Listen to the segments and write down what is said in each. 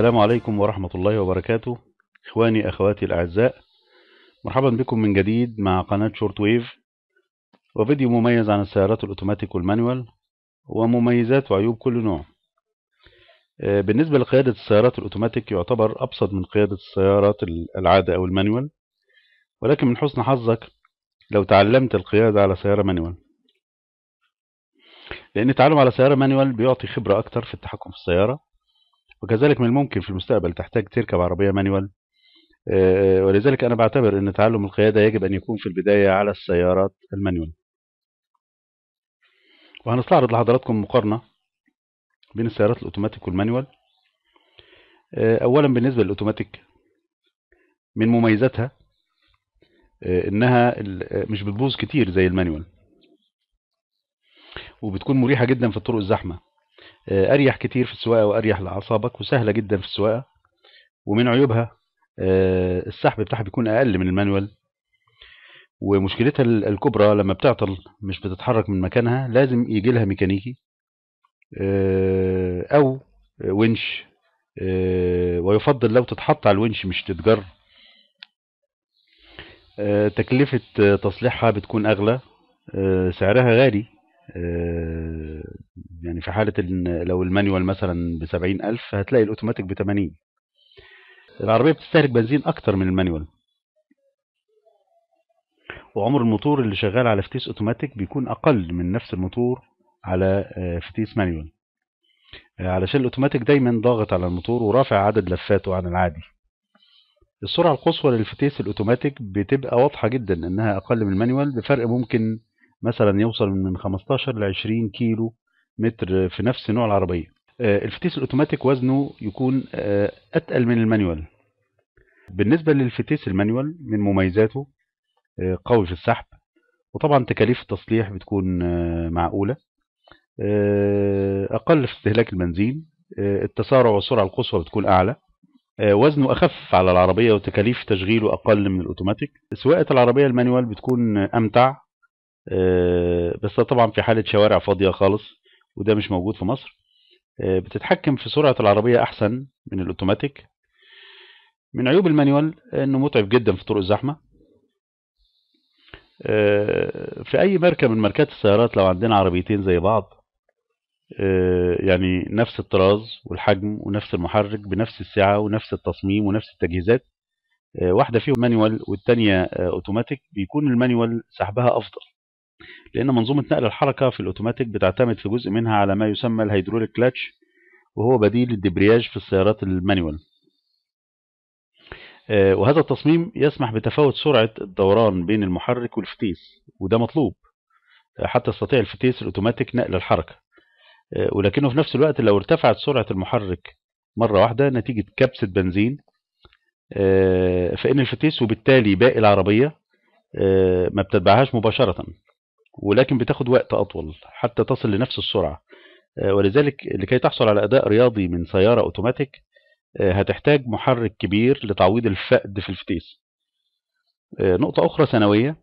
السلام عليكم ورحمة الله وبركاته إخواني أخواتي الأعزاء مرحبا بكم من جديد مع قناة شورت ويف وفيديو مميز عن السيارات الأوتوماتيك والمانوال ومميزات وعيوب كل نوع آه، بالنسبة لقيادة السيارات الأوتوماتيك يعتبر أبسط من قيادة السيارات العادة أو المانوال ولكن من حسن حظك لو تعلمت القيادة على سيارة مانوال لأن التعلم على سيارة مانوال بيعطي خبرة أكتر في التحكم في السيارة وكذلك من الممكن في المستقبل تحتاج تركب عربية مانيوال آه، ولذلك أنا بعتبر أن تعلم القيادة يجب أن يكون في البداية على السيارات المانيوال وهنستعرض لحضراتكم مقارنة بين السيارات الأوتوماتيك والمانيوال آه، أولا بالنسبة للأوتوماتيك من مميزاتها آه، إنها مش بتبوظ كتير زي المانيوال وبتكون مريحة جدا في الطرق الزحمة آه، اريح كتير في السواقه واريح لاعصابك وسهله جدا في السواقه ومن عيوبها آه، السحب بتاعها بيكون اقل من المانوال ومشكلتها الكبرى لما بتعطل مش بتتحرك من مكانها لازم يجي لها ميكانيكي آه، او ونش ويفضل لو تتحط على الونش مش تتجر تكلفة تصليحها بتكون أغلى سعرها غالي يعني في حالة لو المانيوال مثلا ب 70000 هتلاقي الأوتوماتيك ب 80 العربية بتستهلك بنزين أكتر من المانيوال وعمر الموتور اللي شغال على فتيس أوتوماتيك بيكون أقل من نفس الموتور على آه، فتيس مانيوال آه، علشان الأوتوماتيك دايما ضاغط على الموتور ورافع عدد لفاته عن العادي السرعة القصوى للفتيس الأوتوماتيك بتبقى واضحة جدا إنها أقل من المانيوال بفرق ممكن مثلا يوصل من 15 ل 20 كيلو متر في نفس نوع العربية آه، الفتيس الاوتوماتيك وزنه يكون آه، اتقل من المانيوال بالنسبة للفتيس المانيوال من مميزاته آه، قوي في السحب وطبعا تكاليف التصليح بتكون معقولة أقل في استهلاك البنزين التسارع والسرعة القصوى بتكون أعلى وزنه أخف على العربية وتكاليف تشغيله أقل من الأوتوماتيك سواقة العربية المانيوال بتكون أمتع آه، بس طبعا في حالة شوارع فاضية خالص وده مش موجود في مصر آه، بتتحكم في سرعة العربية أحسن من الأوتوماتيك من عيوب المانيوال إنه متعب جدا في طرق الزحمة آه، في أي ماركة من ماركات السيارات لو عندنا عربيتين زي بعض يعني نفس الطراز والحجم ونفس المحرك بنفس السعة ونفس التصميم ونفس التجهيزات واحدة فيهم مانيوال والتانية اوتوماتيك بيكون المانيوال سحبها أفضل لأن منظومة نقل الحركة في الأوتوماتيك بتعتمد في جزء منها على ما يسمى الهيدروليك كلاتش وهو بديل الدبرياج في السيارات المانيوال آه، وهذا التصميم يسمح بتفاوت سرعة الدوران بين المحرك والفتيس وده مطلوب آه، حتى يستطيع الفتيس الأوتوماتيك نقل الحركة آه، ولكنه في نفس الوقت لو ارتفعت سرعة المحرك مرة واحدة نتيجة كبسة بنزين فإن الفتيس وبالتالي باقي العربية ما بتتبعهاش مباشرة ولكن بتاخد وقت أطول حتى تصل لنفس السرعة آه، ولذلك لكي تحصل على أداء رياضي من سيارة أوتوماتيك آه، هتحتاج محرك كبير لتعويض الفقد في الفتيس آه، نقطة أخرى ثانوية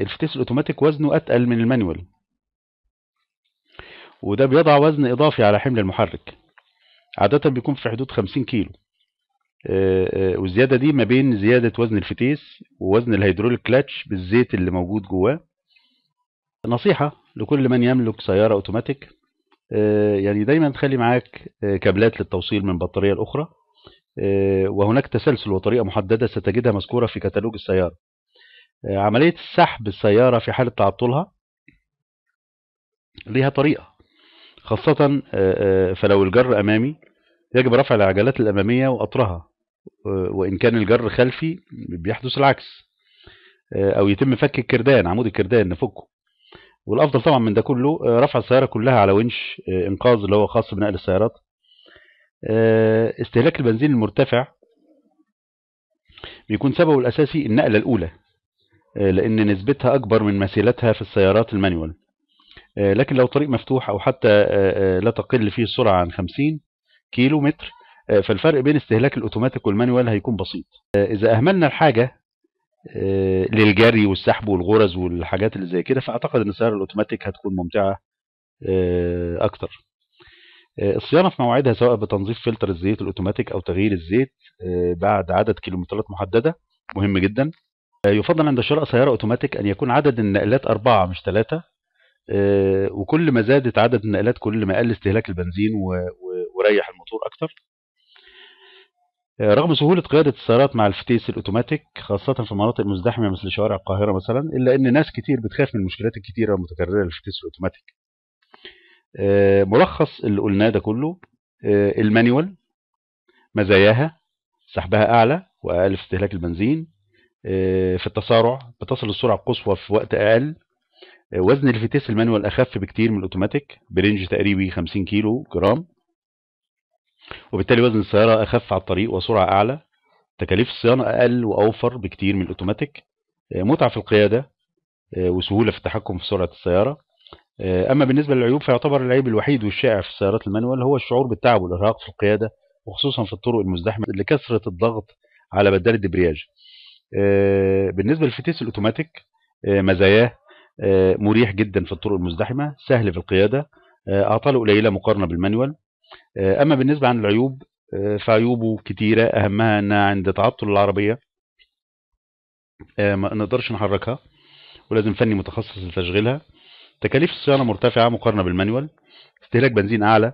الفتيس الأوتوماتيك وزنه أتقل من المانيوال وده بيضع وزن إضافي على حمل المحرك عادة بيكون في حدود 50 كيلو والزيادة دي ما بين زيادة وزن الفتيس ووزن الهيدروليك كلاتش بالزيت اللي موجود جواه نصيحة لكل من يملك سيارة اوتوماتيك آه، يعني دايما تخلي معاك آه، كابلات للتوصيل من بطارية الأخرى آه، وهناك تسلسل وطريقة محددة ستجدها مذكورة في كتالوج السيارة عملية سحب السيارة في حالة تعطلها ليها طريقة خاصة فلو الجر أمامي يجب رفع العجلات الأمامية وقطرها وإن كان الجر خلفي بيحدث العكس أو يتم فك الكردان عمود الكردان نفكه والافضل طبعا من ده كله آه، رفع السياره كلها على ونش آه، انقاذ اللي هو خاص بنقل السيارات آه، استهلاك البنزين المرتفع بيكون سببه الاساسي النقله الاولى لان نسبتها اكبر من مثيلتها في السيارات المانيوال لكن لو طريق مفتوح او حتى لا تقل فيه السرعه عن 50 كيلو متر فالفرق بين استهلاك الاوتوماتيك والمانيوال هيكون بسيط اذا اهملنا الحاجه آه، للجري والسحب والغرز والحاجات اللي زي كده فاعتقد ان السياره الاوتوماتيك هتكون ممتعه آه، اكتر آه، الصيانه في مواعيدها سواء بتنظيف فلتر الزيت الاوتوماتيك او تغيير الزيت بعد عدد كيلومترات محدده مهم جدا يفضل عند شراء سياره اوتوماتيك ان يكون عدد النقلات اربعه مش ثلاثه وكل ما زادت عدد النقلات كل ما قل استهلاك البنزين وريح الموتور اكتر آه، رغم سهولة قيادة السيارات مع الفتيس الأوتوماتيك خاصة في المناطق المزدحمة مثل شوارع القاهرة مثلا إلا أن ناس كتير بتخاف من المشكلات الكتيرة المتكررة للفتيس الأوتوماتيك آه، ملخص اللي قلناه ده كله آه، المانيوال مزاياها سحبها أعلى وأقل في استهلاك البنزين في التسارع بتصل السرعة القصوى في وقت أقل وزن الفتيس المانيوال أخف بكتير من الأوتوماتيك برينج تقريبي 50 كيلو جرام وبالتالي وزن السيارة أخف على الطريق وسرعة أعلى تكاليف الصيانة أقل وأوفر بكتير من الأوتوماتيك آه، متعة في القيادة آه، وسهولة في التحكم في سرعة السيارة آه، أما بالنسبة للعيوب فيعتبر العيب الوحيد والشائع في السيارات المانوال هو الشعور بالتعب والإرهاق في القيادة وخصوصا في الطرق المزدحمة لكثرة الضغط على بدال الدبرياج بالنسبة للفتيس الأوتوماتيك مزاياه مريح جدا في الطرق المزدحمة سهل في القيادة أعطاله قليلة مقارنة بالمانوال آه، أما بالنسبة عن العيوب آه، فعيوبه كتيرة أهمها انها عند تعطل العربية آه، ما نقدرش نحركها ولازم فني متخصص لتشغيلها تكاليف الصيانة مرتفعة مقارنة بالمانيوال استهلاك بنزين أعلى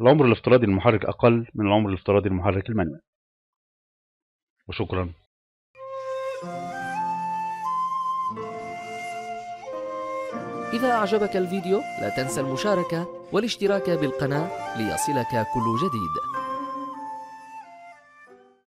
العمر الافتراضي للمحرك أقل من العمر الافتراضي للمحرك المانيوال وشكرا إذا أعجبك الفيديو لا تنسى المشاركة والاشتراك بالقناة ليصلك كل جديد